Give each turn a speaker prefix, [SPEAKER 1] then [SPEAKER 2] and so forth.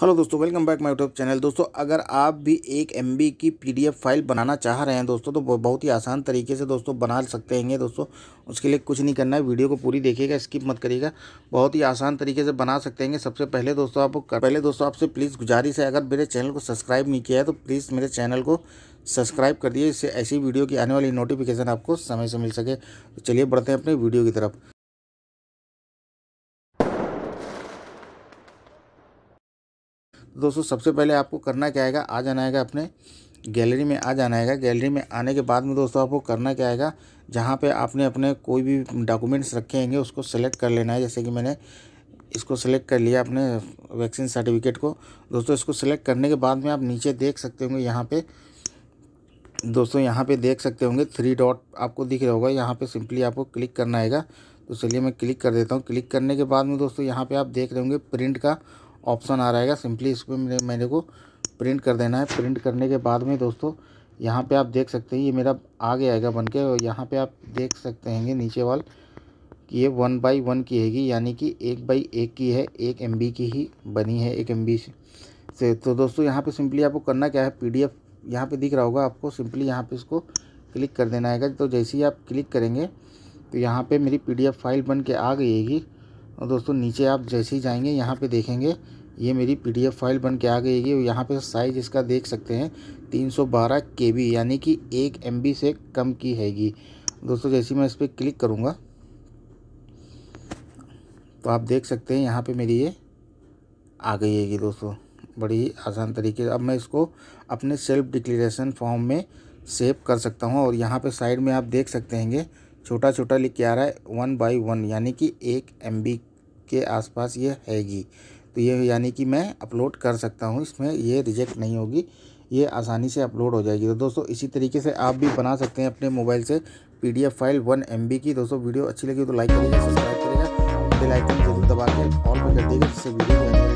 [SPEAKER 1] hello दोस्तों welcome back my YouTube channel दोस्तों अगर आप भी एक एम की पीडीएफ फाइल बनाना चाह रहे हैं दोस्तों तो बहुत ही आसान तरीके से दोस्तों बना सकते हैं दोस्तों उसके लिए कुछ नहीं करना है वीडियो को पूरी देखिएगा स्किप मत करिएगा बहुत ही आसान तरीके से बना सकते हैं सबसे पहले दोस्तों आप पहले दोस्तों आपसे प्लीज़ गुजारिश है अगर मेरे चैनल को सब्सक्राइब नहीं किया है तो प्लीज़ मेरे चैनल को सब्सक्राइब कर दिए इससे ऐसी वीडियो की आने वाली नोटिफिकेशन आपको समय से मिल सके तो चलिए बढ़ते हैं अपने वीडियो की तरफ तो दोस्तों सबसे पहले आपको करना क्या आएगा आ जाना आएगा अपने गैलरी में आ जाना आएगा गैलरी में आने के बाद में दोस्तों आपको करना क्या आएगा जहाँ पे आपने अपने कोई भी डॉक्यूमेंट्स रखे होंगे उसको सेलेक्ट कर लेना है जैसे कि मैंने इसको सेलेक्ट कर लिया अपने वैक्सीन सर्टिफिकेट को दोस्तों इसको सेलेक्ट करने के बाद में आप नीचे देख सकते होंगे यहाँ पर दोस्तों यहाँ पर देख सकते होंगे थ्री डॉट आपको दिख रहा होगा यहाँ पर सिंपली आपको क्लिक करना आएगा तो चलिए मैं क्लिक कर देता हूँ क्लिक करने के बाद में दोस्तों यहाँ पे आप देख रहे होंगे प्रिंट का ऑप्शन आ रहेगा सिंपली इस पर मेरे मेरे को प्रिंट कर देना है प्रिंट करने के बाद में दोस्तों यहाँ पे आप देख सकते हैं ये मेरा आ गया आएगा बन के और यहाँ पर आप देख सकते हैं नीचे वाल कि ये वन बाई वन की हैगी यानी कि एक बाई एक की है एक एम की ही बनी है एक एम से तो दोस्तों यहाँ पे सिंपली आपको करना क्या है पी डी एफ यहाँ पर दिख रहा होगा आपको सिंपली यहाँ पे इसको क्लिक कर देना है तो जैसे ही आप क्लिक करेंगे तो यहाँ पे मेरी पी डी एफ फाइल बन के आ गई हैगी और दोस्तों नीचे आप जैसे ही जाएंगे यहाँ पे देखेंगे ये मेरी पीडीएफ फाइल बन के आ गई है यहाँ पे साइज़ इसका देख सकते हैं 312 केबी यानी कि एक एमबी से कम की हैगी दोस्तों जैसे मैं इस पर क्लिक करूँगा तो आप देख सकते हैं यहाँ पे मेरी ये आ गई हैगी दोस्तों बड़ी आसान तरीके से अब मैं इसको अपने सेल्फ डिक्लेरेशन फॉर्म में सेव कर सकता हूँ और यहाँ पर साइड में आप देख सकते हैं छोटा छोटा लिख के आ रहा है वन बाई वन यानी कि एक एम के आसपास ये हैगी तो ये यानी कि मैं अपलोड कर सकता हूँ इसमें ये रिजेक्ट नहीं होगी ये आसानी से अपलोड हो जाएगी तो दोस्तों इसी तरीके से आप भी बना सकते हैं अपने मोबाइल से पीडीएफ फाइल वन एमबी की दोस्तों वीडियो अच्छी लगी तो लाइक करिएगा सब्सक्राइब करिएगा बेल आइकन जरूर दबा के ऑल पर कर देगा जिससे वीडियो